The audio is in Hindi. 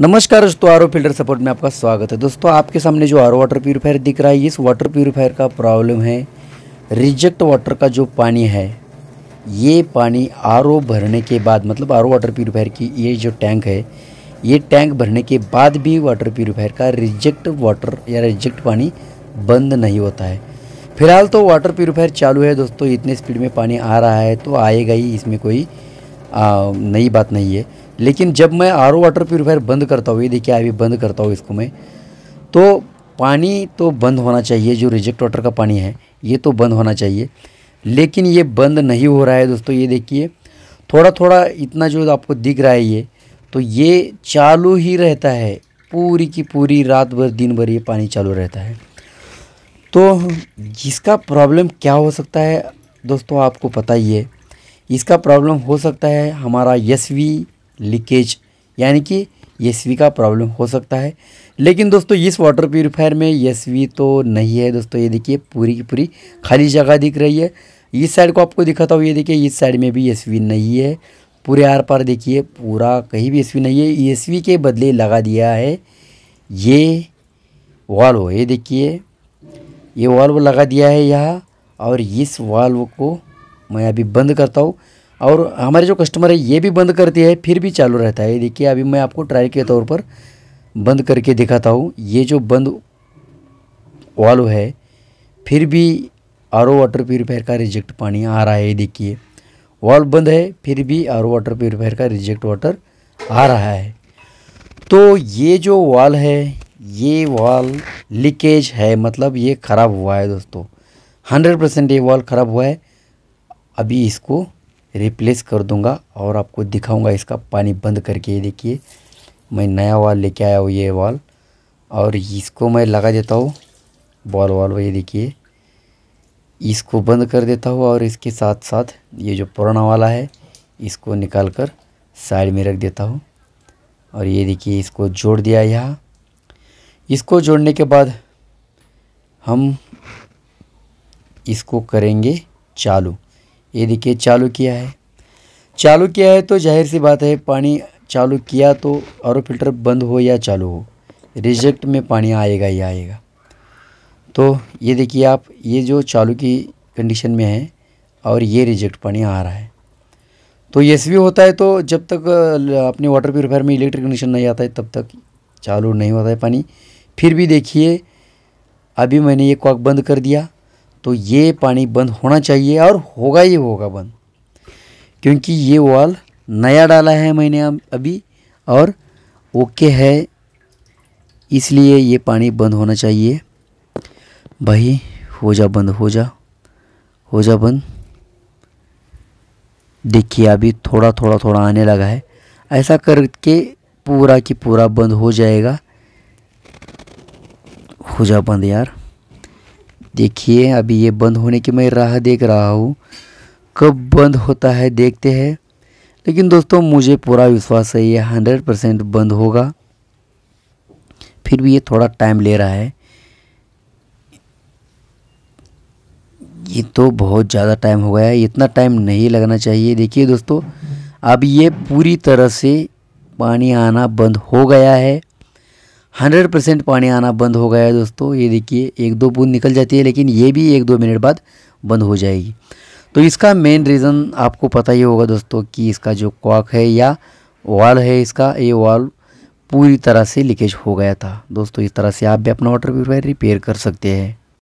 नमस्कार दोस्तों आर फिल्टर सपोर्ट में आपका स्वागत है दोस्तों आपके सामने जो आर वाटर प्योरीफायर दिख रहा है इस वाटर प्योरीफायर का प्रॉब्लम है रिजेक्ट वाटर का जो पानी है ये पानी आर भरने के बाद मतलब आर वाटर प्योरीफायर की ये जो टैंक है ये टैंक भरने के बाद भी वाटर प्योरीफायर का रिजेक्ट वाटर या रिजेक्ट पानी बंद नहीं होता है फिलहाल तो वाटर प्योरीफायर चालू है दोस्तों इतने स्पीड में पानी आ रहा है तो आएगा ही इसमें कोई नई बात नहीं है लेकिन जब मैं आर वाटर प्योरीफायर बंद करता हूँ ये देखिए अभी बंद करता हूँ इसको मैं तो पानी तो बंद होना चाहिए जो रिजेक्ट वाटर का पानी है ये तो बंद होना चाहिए लेकिन ये बंद नहीं हो रहा है दोस्तों ये देखिए थोड़ा थोड़ा इतना जो आपको दिख रहा है ये तो ये चालू ही रहता है पूरी की पूरी रात भर दिन भर ये पानी चालू रहता है तो इसका प्रॉब्लम क्या हो सकता है दोस्तों आपको पता ही है इसका प्रॉब्लम हो सकता है हमारा एस वी लीकेज यानी कि एस e का प्रॉब्लम हो सकता है लेकिन दोस्तों इस वाटर प्योरीफायर में एस e तो नहीं है दोस्तों ये देखिए पूरी की पूरी खाली जगह दिख रही है इस साइड को आपको दिखाता हूँ ये देखिए इस साइड में भी एस e नहीं है पूरे आर पार देखिए पूरा कहीं भी एस नहीं है एस के बदले लगा दिया है ये वाल्व ये देखिए ये वाल्व लगा दिया है यहाँ और इस वाल्व को मैं अभी बंद करता हूँ और हमारे जो कस्टमर है ये भी बंद करती है फिर भी चालू रहता है देखिए अभी मैं आपको ट्रायल के तौर पर बंद करके दिखाता हूँ ये जो बंद वाल है फिर भी आर वाटर प्योरीफायर का रिजेक्ट पानी आ रहा है देखिए वाल बंद है फिर भी आर वाटर प्योरीफायर का रिजेक्ट वाटर आ रहा है तो ये जो वाल है ये वाल लीकेज है मतलब ये ख़राब हुआ है दोस्तों हंड्रेड परसेंट ये वाल ख़राब हुआ है अभी इसको रिप्लेस कर दूंगा और आपको दिखाऊंगा इसका पानी बंद करके ये देखिए मैं नया वाल लेके आया हूँ ये वाल और इसको मैं लगा देता हूँ बॉल वो ये देखिए इसको बंद कर देता हूँ और इसके साथ साथ ये जो पुराना वाला है इसको निकाल कर साइड में रख देता हूँ और ये देखिए इसको जोड़ दिया यहाँ इसको जोड़ने के बाद हम इसको करेंगे चालू ये देखिए चालू किया है चालू किया है तो जाहिर सी बात है पानी चालू किया तो आर फिल्टर बंद हो या चालू हो रिजेक्ट में पानी आएगा ही आएगा तो ये देखिए आप ये जो चालू की कंडीशन में है और ये रिजेक्ट पानी आ रहा है तो ये भी होता है तो जब तक अपने वाटर प्योरीफायर में इलेक्ट्रिक कंडीशन नहीं आता है तब तक चालू नहीं होता है पानी फिर भी देखिए अभी मैंने ये कॉक बंद कर दिया तो ये पानी बंद होना चाहिए और होगा ही होगा बंद क्योंकि ये वाल नया डाला है मैंने अभी और ओके है इसलिए ये पानी बंद होना चाहिए भाई हो जा बंद हो जा हो जा बंद देखिए अभी थोड़ा थोड़ा थोड़ा आने लगा है ऐसा करके पूरा की पूरा बंद हो जाएगा हो जा बंद यार देखिए अभी ये बंद होने की मैं राह देख रहा हूँ कब बंद होता है देखते हैं लेकिन दोस्तों मुझे पूरा विश्वास है ये हंड्रेड परसेंट बंद होगा फिर भी ये थोड़ा टाइम ले रहा है ये तो बहुत ज़्यादा टाइम हो गया है इतना टाइम नहीं लगना चाहिए देखिए दोस्तों अब ये पूरी तरह से पानी आना बंद हो गया है हंड्रेड परसेंट पानी आना बंद हो गया है दोस्तों ये देखिए एक दो बूंद निकल जाती है लेकिन ये भी एक दो मिनट बाद बंद हो जाएगी तो इसका मेन रीज़न आपको पता ही होगा दोस्तों कि इसका जो कॉक है या वाल है इसका ये वाल पूरी तरह से लीकेज हो गया था दोस्तों इस तरह से आप भी अपना वाटर प्योरीफायर रिपेयर कर सकते हैं